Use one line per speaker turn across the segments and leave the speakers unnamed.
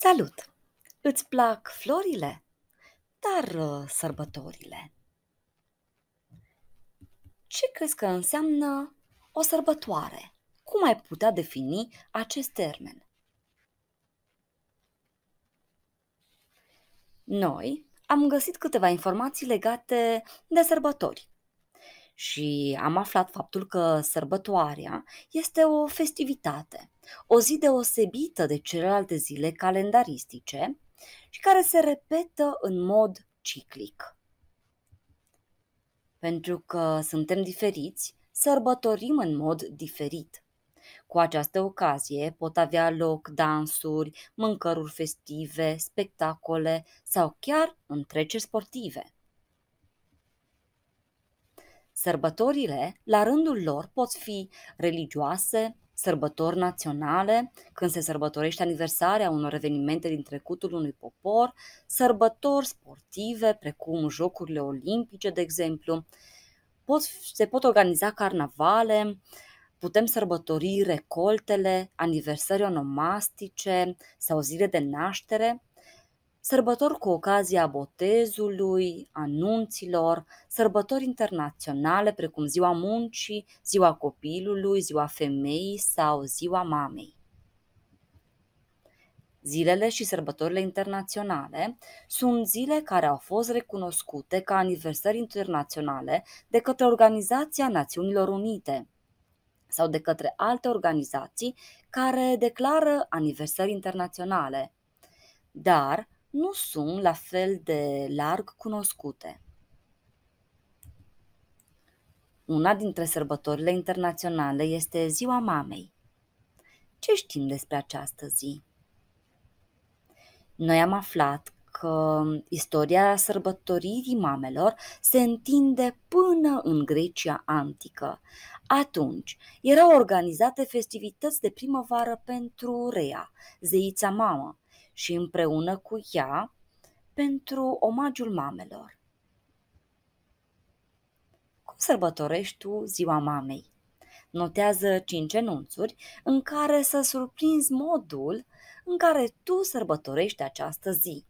Salut! Îți plac florile? Dar uh, sărbătorile? Ce crezi că înseamnă o sărbătoare? Cum ai putea defini acest termen? Noi am găsit câteva informații legate de sărbători și am aflat faptul că sărbătoarea este o festivitate, o zi deosebită de celelalte zile calendaristice și care se repetă în mod ciclic. Pentru că suntem diferiți, sărbătorim în mod diferit. Cu această ocazie pot avea loc dansuri, mâncăruri festive, spectacole sau chiar întreceri sportive. Sărbătorile, la rândul lor, pot fi religioase, sărbători naționale, când se sărbătorește aniversarea unor evenimente din trecutul unui popor, sărbători sportive, precum Jocurile Olimpice, de exemplu. Pot, se pot organiza carnavale, putem sărbători recoltele, aniversări onomastice sau zile de naștere, sărbători cu ocazia botezului, anunților, sărbători internaționale precum Ziua Muncii, Ziua Copilului, Ziua Femeii sau Ziua Mamei. Zilele și sărbătorile internaționale sunt zile care au fost recunoscute ca aniversări internaționale de către Organizația Națiunilor Unite sau de către alte organizații care declară aniversări internaționale. Dar nu sunt la fel de larg cunoscute. Una dintre sărbătorile internaționale este Ziua Mamei. Ce știm despre această zi? Noi am aflat că istoria sărbătoririi mamelor se întinde până în Grecia antică. Atunci erau organizate festivități de primăvară pentru Rea, zeița mamă, și împreună cu ea pentru omagiul mamelor. Cum sărbătorești tu ziua mamei? Notează cinci enunțuri în care să surprinzi modul în care tu sărbătorești această zi.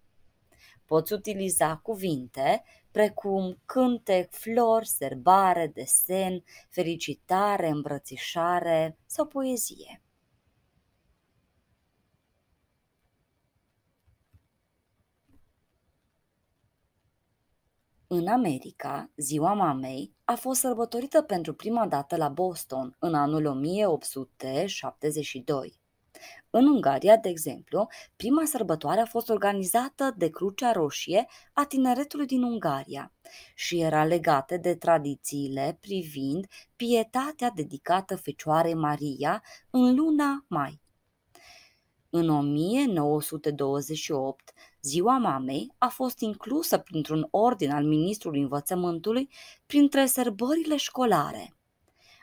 Poți utiliza cuvinte precum cântec, flori, serbare, desen, fericitare, îmbrățișare sau poezie. În America, Ziua Mamei a fost sărbătorită pentru prima dată la Boston în anul 1872. În Ungaria, de exemplu, prima sărbătoare a fost organizată de Crucea Roșie a tineretului din Ungaria și era legată de tradițiile privind pietatea dedicată Fecioarei Maria în luna mai. În 1928, Ziua Mamei a fost inclusă printr-un ordin al Ministrului Învățământului printre sărbările școlare.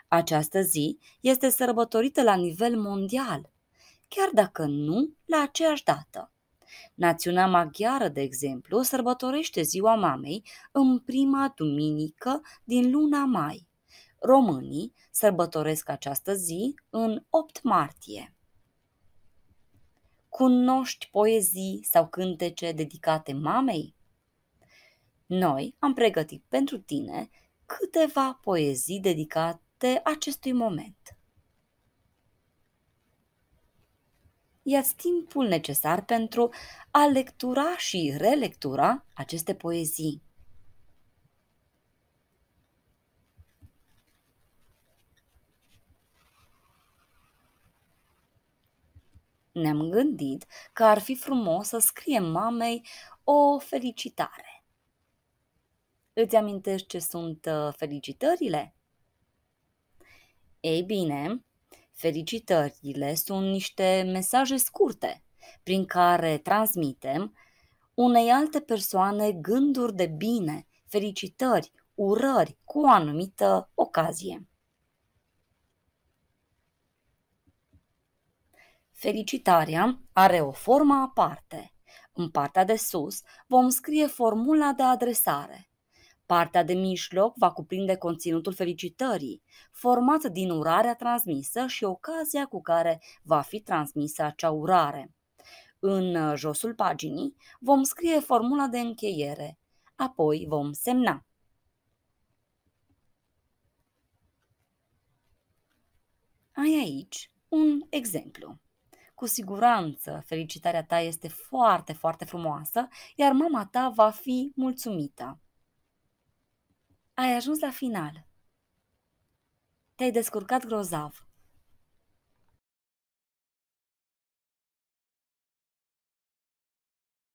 Această zi este sărbătorită la nivel mondial, chiar dacă nu la aceeași dată. Națiunea maghiară, de exemplu, sărbătorește Ziua Mamei în prima duminică din luna mai. Românii sărbătoresc această zi în 8 martie. Cunoști poezii sau cântece dedicate mamei? Noi am pregătit pentru tine câteva poezii dedicate acestui moment. Iați timpul necesar pentru a lectura și relectura aceste poezii. Ne-am gândit că ar fi frumos să scriem mamei o felicitare. Îți amintești ce sunt uh, felicitările? Ei bine, felicitările sunt niște mesaje scurte prin care transmitem unei alte persoane gânduri de bine, felicitări, urări cu o anumită ocazie. Felicitarea are o formă aparte. În partea de sus vom scrie formula de adresare. Partea de mijloc va cuprinde conținutul felicitării, format din urarea transmisă și ocazia cu care va fi transmisă acea urare. În josul paginii vom scrie formula de încheiere, apoi vom semna. Ai aici un exemplu. Cu siguranță, felicitarea ta este foarte, foarte frumoasă, iar mama ta va fi mulțumită. Ai ajuns la final. Te-ai descurcat grozav.